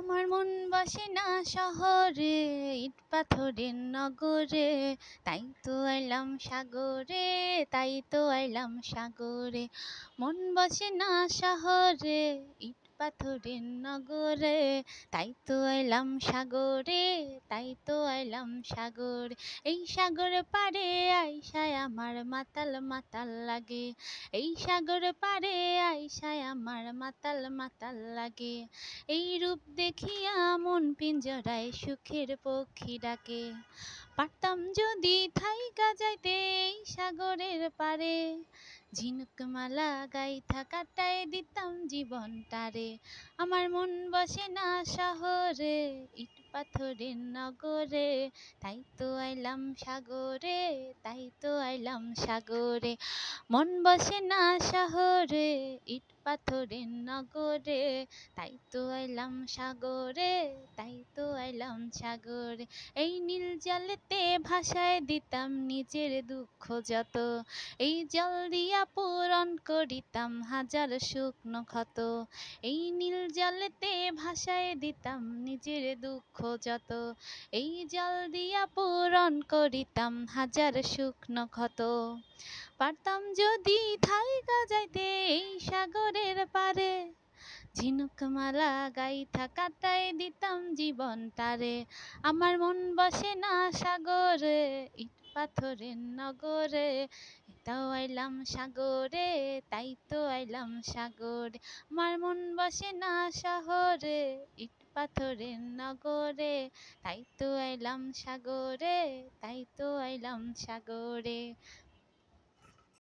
আমার মন বসে না শহরে ইট পাথরের নগরে তাই তো এলাম সাগরে তাই তো এলাম সাগরে মন বসে না শহরে ইট পাথরের নগরে তাই তো এলাম সাগরে তাই তো এলাম সাগরে এই সাগর পারে আইসায় আমার মাতাল মাতাল লাগে এই সাগর পারে আইসায় আমার মাতাল মাতাল লাগে এই রূপ দেখিয়া মন পিঞ্জরায় সুখের পক্ষী ডাকে পারতাম যদি থাইকা যাইতে এই সাগরের পারে ঝিনুকমালা গাইথা থাকাটাই দিতাম জীবনটারে আমার মন বসে না শহরে পাথরের নগরে তাই তো আইলাম সাগরে তাই তো আইলাম সাগরে মন বসে না শহরে ইট পাথরের নগরে তাই তো আইলাম সাগরে তাই তো আইলাম সাগরে এই নীল জলেতে ভাষায় দিতাম নিজের দুঃখ যত এই জল দিয়া পূরণ করিতাম হাজার শুকনো ক্ষত এই নীল জলেতে ভাষায় দিতাম নিজের দুঃখ দুঃখ যত এই জল দিয়া পূরণ করিতাম হাজার শুকনো ক্ষত পারতাম যদি থাইকা যাইতে এই সাগরের পারে ঝিনুক ঝিনুকমালা গাইথা কাটাই দিতাম জীবন তারে আমার মন বসে না সাগরে ইট পাথরের নগরে তাও আইলাম সাগরে তাই তো আইলাম সাগরে আমার মন বসে না শহরে ইট পাথরের নগরে তাই তো আইলাম সাগরে তাই তো আইলাম সাগরে